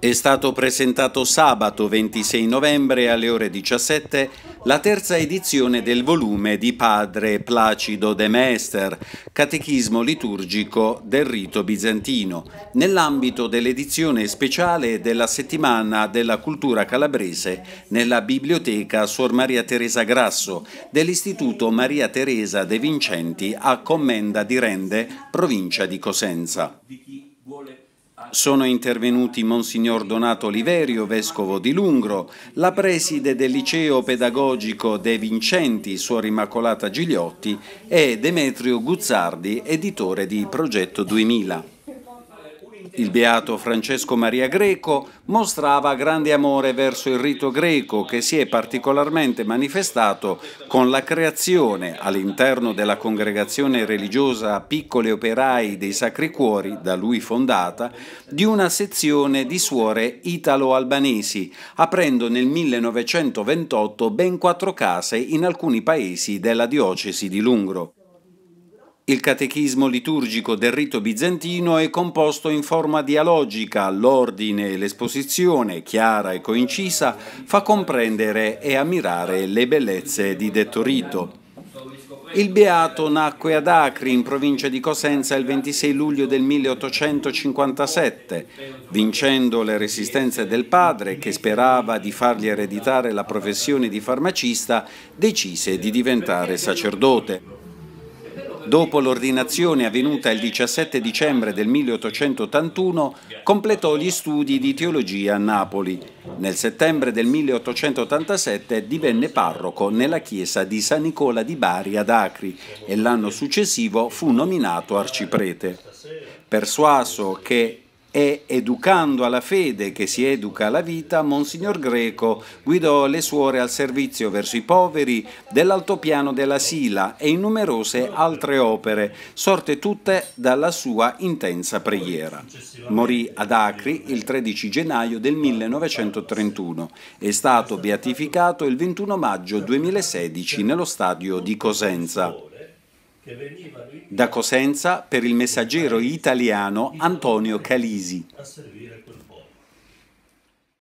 È stato presentato sabato 26 novembre alle ore 17 la terza edizione del volume di Padre Placido de Mester, Catechismo liturgico del rito bizantino, nell'ambito dell'edizione speciale della settimana della cultura calabrese nella biblioteca Suor Maria Teresa Grasso dell'Istituto Maria Teresa De Vincenti a Commenda di Rende, provincia di Cosenza. Sono intervenuti Monsignor Donato Oliverio, vescovo di Lungro, la preside del liceo pedagogico De Vincenti, Suor Immacolata Gigliotti, e Demetrio Guzzardi, editore di Progetto 2000. Il beato Francesco Maria Greco mostrava grande amore verso il rito greco che si è particolarmente manifestato con la creazione all'interno della congregazione religiosa Piccoli Operai dei Sacri Cuori, da lui fondata, di una sezione di suore italo-albanesi, aprendo nel 1928 ben quattro case in alcuni paesi della diocesi di Lungro. Il catechismo liturgico del rito bizantino è composto in forma dialogica, l'ordine e l'esposizione, chiara e coincisa, fa comprendere e ammirare le bellezze di detto rito. Il Beato nacque ad Acri, in provincia di Cosenza, il 26 luglio del 1857, vincendo le resistenze del padre, che sperava di fargli ereditare la professione di farmacista, decise di diventare sacerdote. Dopo l'ordinazione avvenuta il 17 dicembre del 1881, completò gli studi di teologia a Napoli. Nel settembre del 1887 divenne parroco nella chiesa di San Nicola di Bari ad Acri e l'anno successivo fu nominato arciprete. Persuaso che e educando alla fede che si educa alla vita, Monsignor Greco guidò le suore al servizio verso i poveri dell'altopiano della Sila e in numerose altre opere, sorte tutte dalla sua intensa preghiera. Morì ad Acri il 13 gennaio del 1931. e È stato beatificato il 21 maggio 2016 nello stadio di Cosenza da Cosenza per il messaggero italiano Antonio Calisi.